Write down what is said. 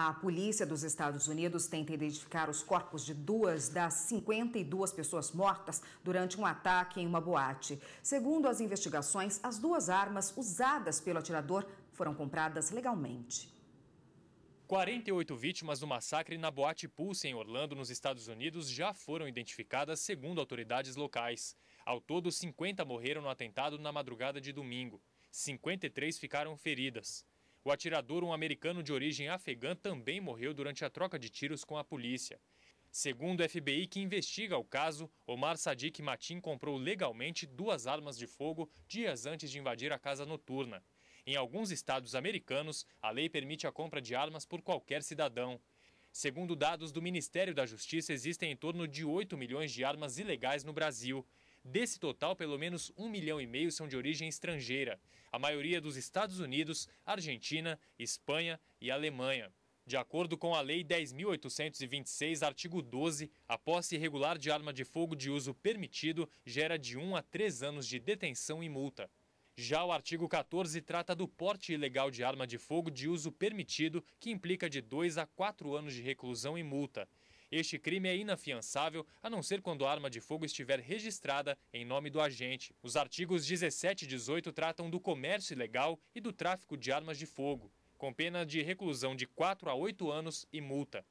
A polícia dos Estados Unidos tenta identificar os corpos de duas das 52 pessoas mortas durante um ataque em uma boate. Segundo as investigações, as duas armas usadas pelo atirador foram compradas legalmente. 48 vítimas do massacre na Boate Pulse, em Orlando, nos Estados Unidos, já foram identificadas segundo autoridades locais. Ao todo, 50 morreram no atentado na madrugada de domingo. 53 ficaram feridas. O atirador, um americano de origem afegã, também morreu durante a troca de tiros com a polícia. Segundo o FBI, que investiga o caso, Omar Sadiq Matin comprou legalmente duas armas de fogo dias antes de invadir a casa noturna. Em alguns estados americanos, a lei permite a compra de armas por qualquer cidadão. Segundo dados do Ministério da Justiça, existem em torno de 8 milhões de armas ilegais no Brasil. Desse total, pelo menos um milhão e meio são de origem estrangeira, a maioria dos Estados Unidos, Argentina, Espanha e Alemanha. De acordo com a Lei 10.826, artigo 12, a posse irregular de arma de fogo de uso permitido gera de 1 a 3 anos de detenção e multa. Já o artigo 14 trata do porte ilegal de arma de fogo de uso permitido, que implica de 2 a 4 anos de reclusão e multa. Este crime é inafiançável, a não ser quando a arma de fogo estiver registrada em nome do agente. Os artigos 17 e 18 tratam do comércio ilegal e do tráfico de armas de fogo, com pena de reclusão de 4 a 8 anos e multa.